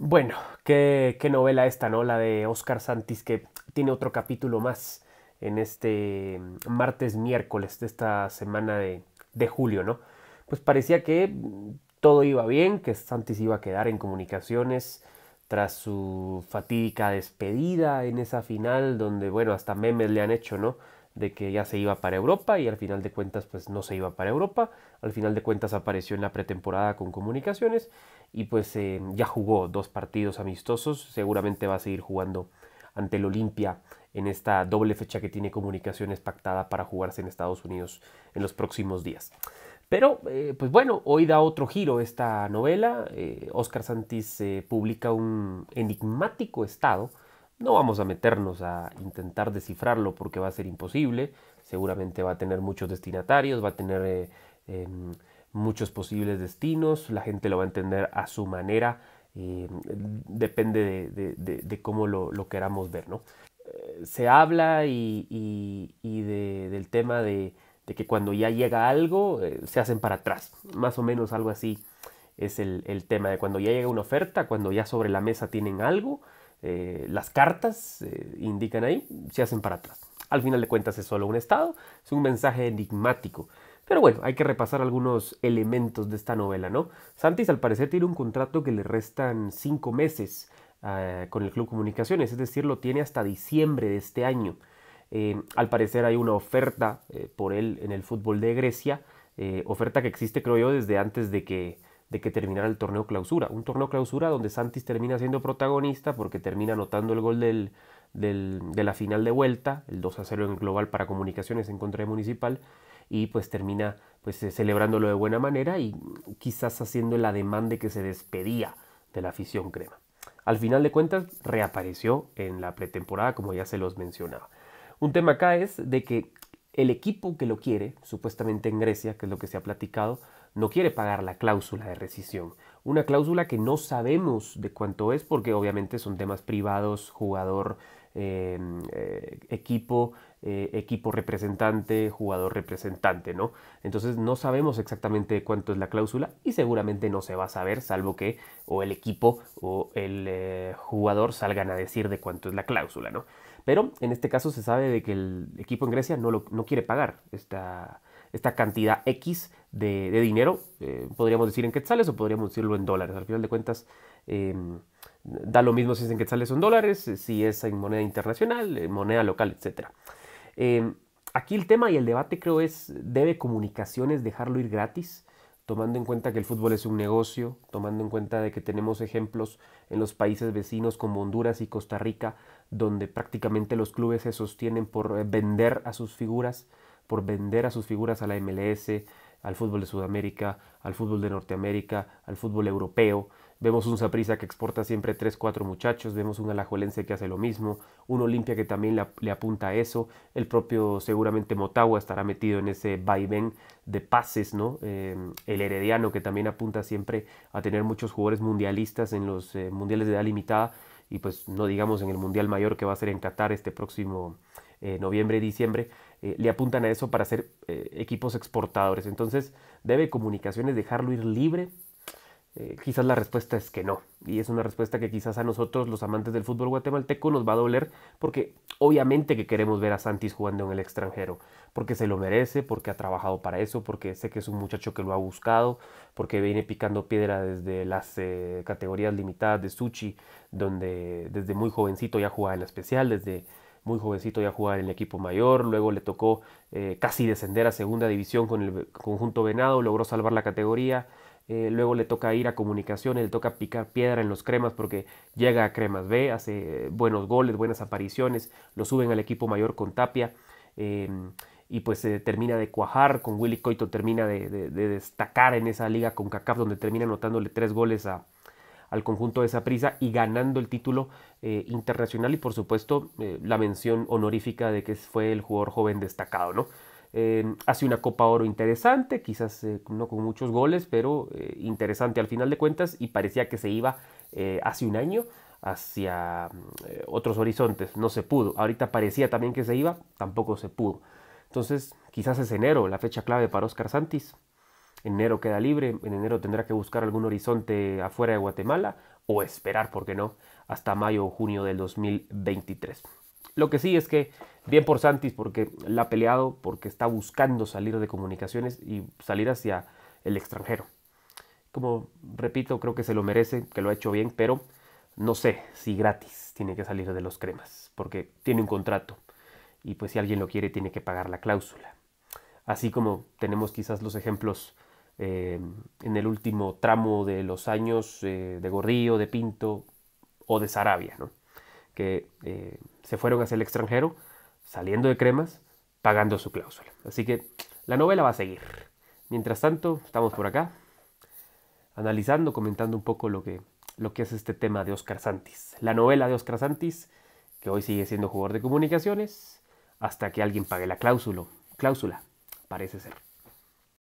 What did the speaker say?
Bueno, qué, novela esta, ¿no? La de Oscar Santis, que tiene otro capítulo más en este mm, martes, miércoles de esta semana de, de julio, ¿no? Pues parecía que mm, todo iba bien, que Santis iba a quedar en comunicaciones tras su fatídica despedida en esa final donde, bueno, hasta memes le han hecho, ¿no? de que ya se iba para Europa y al final de cuentas pues no se iba para Europa, al final de cuentas apareció en la pretemporada con comunicaciones y pues eh, ya jugó dos partidos amistosos, seguramente va a seguir jugando ante el Olimpia en esta doble fecha que tiene comunicaciones pactada para jugarse en Estados Unidos en los próximos días. Pero, eh, pues bueno, hoy da otro giro esta novela. Oscar eh, Santis publica un enigmático estado no vamos a meternos a intentar descifrarlo porque va a ser imposible. Seguramente va a tener muchos destinatarios, va a tener eh, em, muchos posibles destinos. La gente lo va a entender a su manera. Em, depende de, cómo lo, queramos ver, ¿no? Eh, se habla y, del tema de, que cuando ya llega algo eh, se hacen para atrás. Más o menos algo así es el, el tema de cuando ya llega una oferta, cuando ya sobre la mesa tienen algo eh, las cartas eh, indican ahí, se hacen para atrás. Al final de cuentas es solo un estado, es un mensaje enigmático. Pero bueno, hay que repasar algunos elementos de esta novela, ¿no? Santis al parecer tiene un contrato que le restan cinco meses ah, con el Club Comunicaciones, es decir, lo tiene hasta diciembre de este año. Eh, al parecer hay una oferta por él en el fútbol de Grecia, oferta que existe creo yo desde antes de que de que terminara el torneo clausura. Un torneo clausura donde Santis termina siendo protagonista porque termina anotando el gol del, de la final de vuelta, el 2 a 0 en global para comunicaciones en contra de Municipal, y pues termina pues, eh, celebrándolo de buena manera y quizás haciendo la demanda de que se despedía de la afición crema. Al final de cuentas, reapareció en la pretemporada, como ya se los mencionaba. Un tema acá es de que el equipo que lo quiere, supuestamente en Grecia, que es lo que se ha platicado, no quiere pagar la cláusula de rescisión. Una cláusula que no sabemos de cuánto es porque obviamente son temas privados, jugador, eh, eh, equipo, eh, equipo representante, jugador representante, ¿no? Entonces no sabemos exactamente cuánto es la cláusula y seguramente no se va a saber, salvo que o el equipo o el jugador salgan a decir de cuánto es la cláusula, ¿no? Pero en este caso se sabe de que el equipo en Grecia no, no quiere pagar esta, esta cantidad X de, dinero, eh, podríamos decir en quetzales o podríamos decirlo en dólares. Al final de cuentas, em, da lo mismo si es en quetzales o en dólares, eh, si es en moneda internacional, en eh, moneda local, etc. Em, aquí el tema y el debate creo es, ¿debe comunicaciones dejarlo ir gratis? tomando en cuenta que el fútbol es un negocio, tomando en cuenta de que tenemos ejemplos en los países vecinos como Honduras y Costa Rica, donde prácticamente los clubes se sostienen por vender a sus figuras, por vender a sus figuras a la MLS, al fútbol de Sudamérica, al fútbol de Norteamérica, al fútbol europeo. Vemos un Saprisa que exporta siempre 3, 4 muchachos, vemos un Alajuelense que hace lo mismo, un Olimpia que también le, apunta a eso, el propio seguramente Motagua estará metido en ese vaivén de pases, ¿no? Em, el Herediano que también apunta siempre a tener muchos jugadores mundialistas en los eh, mundiales de edad limitada y pues no digamos en el Mundial Mayor que va a ser en Qatar este próximo eh, noviembre y diciembre, eh, le apuntan a eso para ser eh, equipos exportadores. Entonces, ¿debe comunicaciones dejarlo ir libre? quizás la respuesta es que no. Y es una respuesta que quizás a nosotros, los amantes del fútbol guatemalteco, nos va a doler porque obviamente que queremos ver a Santis jugando en el extranjero, porque se lo merece, porque ha trabajado para eso, porque sé que es un muchacho que lo ha buscado, porque viene picando piedra desde las categorías limitadas de Suchi, donde desde muy jovencito ya jugaba en la especial, desde muy jovencito ya jugaba en el equipo mayor, luego le tocó eh, casi descender a segunda división con el conjunto Venado, logró salvar la categoría, eh, luego le toca ir a comunicaciones, le toca picar piedra en los cremas porque llega a cremas B, hace buenos goles, buenas apariciones, lo suben al equipo mayor con Tapia. Em, y pues se termina de cuajar, con Willy Coito termina de, de, destacar en esa liga con CACAF donde termina anotándole tres goles a, al conjunto de esa prisa y ganando el título eh, internacional y por supuesto eh, la mención honorífica de que fue el jugador joven destacado, ¿no? Eh, hace una Copa Oro interesante, quizás no con muchos goles, pero interesante al final de cuentas y parecía que se iba hace un año hacia otros horizontes, no se pudo. Ahorita parecía también que se iba, tampoco se pudo. Entonces, quizás es enero la fecha clave para Oscar Santis enero queda libre, en enero tendrá que buscar algún horizonte afuera de Guatemala o esperar, ¿por qué no?, hasta mayo o junio del 2023. Lo que sí es que bien por Santis porque la ha peleado, porque está buscando salir de comunicaciones y salir hacia el extranjero. Como repito, creo que se lo merece, que lo ha hecho bien, pero no sé si gratis tiene que salir de los cremas, porque tiene un contrato y pues si alguien lo quiere tiene que pagar la cláusula. Así como tenemos quizás los ejemplos eh, en el último tramo de los años eh, de Gordillo, de Pinto o de Sarabia, que eh, se fueron hacia el extranjero saliendo de cremas, pagando su cláusula. Así que la novela va a seguir. Mientras tanto, estamos por acá, analizando, comentando un poco lo que, lo que es este tema de Oscar Santis. La novela de Oscar Santis, que hoy sigue siendo jugador de comunicaciones, hasta que alguien pague la cláusula. Cláusula, parece ser.